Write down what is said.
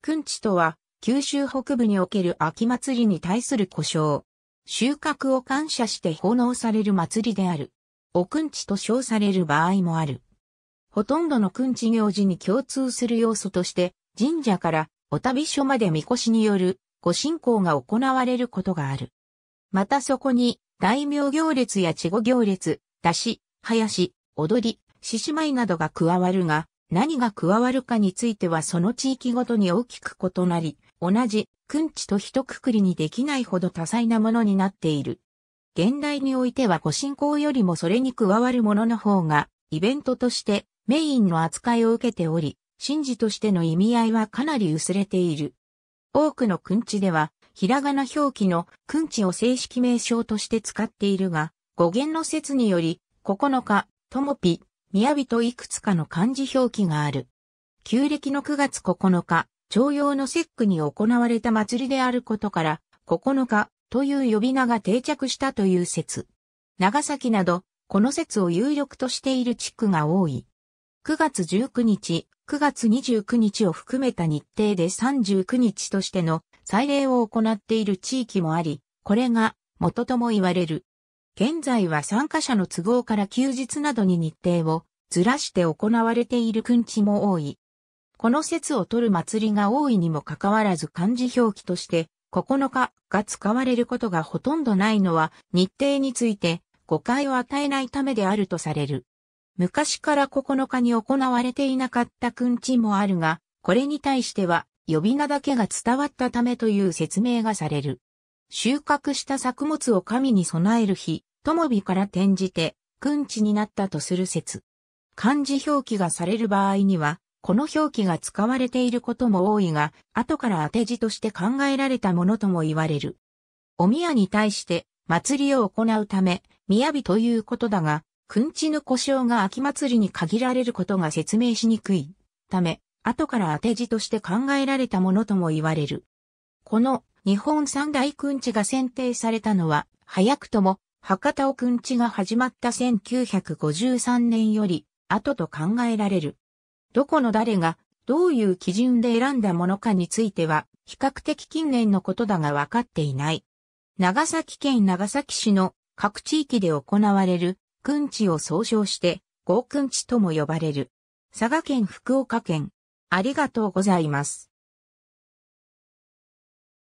くんちとは、九州北部における秋祭りに対する故障。収穫を感謝して奉納される祭りである。おくんちと称される場合もある。ほとんどのくんち行事に共通する要素として、神社からお旅所までみこしによるご信仰が行われることがある。またそこに、大名行列や稚語行列、出し、林、踊り、獅子舞などが加わるが、何が加わるかについてはその地域ごとに大きく異なり、同じ、ん地と一括りにできないほど多彩なものになっている。現代においては御信仰よりもそれに加わるものの方が、イベントとしてメインの扱いを受けており、神事としての意味合いはかなり薄れている。多くのん地では、ひらがな表記のん地を正式名称として使っているが、語源の説により、9日、ともぴ、宮といくつかの漢字表記がある。旧暦の9月9日、朝陽の節句に行われた祭りであることから、9日という呼び名が定着したという説。長崎など、この説を有力としている地区が多い。9月19日、9月29日を含めた日程で39日としての祭礼を行っている地域もあり、これが元とも言われる。現在は参加者の都合から休日などに日程をずらして行われているくんちも多い。この説を取る祭りが多いにもかかわらず漢字表記として9日が使われることがほとんどないのは日程について誤解を与えないためであるとされる。昔から9日に行われていなかったくんちもあるが、これに対しては呼び名だけが伝わったためという説明がされる。収穫した作物を神に備える日、ともびから転じて、くんちになったとする説。漢字表記がされる場合には、この表記が使われていることも多いが、後から当て字として考えられたものとも言われる。お宮に対して、祭りを行うため、雅ということだが、くんちの故障が秋祭りに限られることが説明しにくいため、後から当て字として考えられたものとも言われる。この日本三大くんちが選定されたのは、早くとも博多をくんちが始まった1953年より、後と考えられる。どこの誰が、どういう基準で選んだものかについては、比較的近年のことだが分かっていない。長崎県長崎市の各地域で行われる、軍地を総称して、合軍地とも呼ばれる。佐賀県福岡県、ありがとうございます。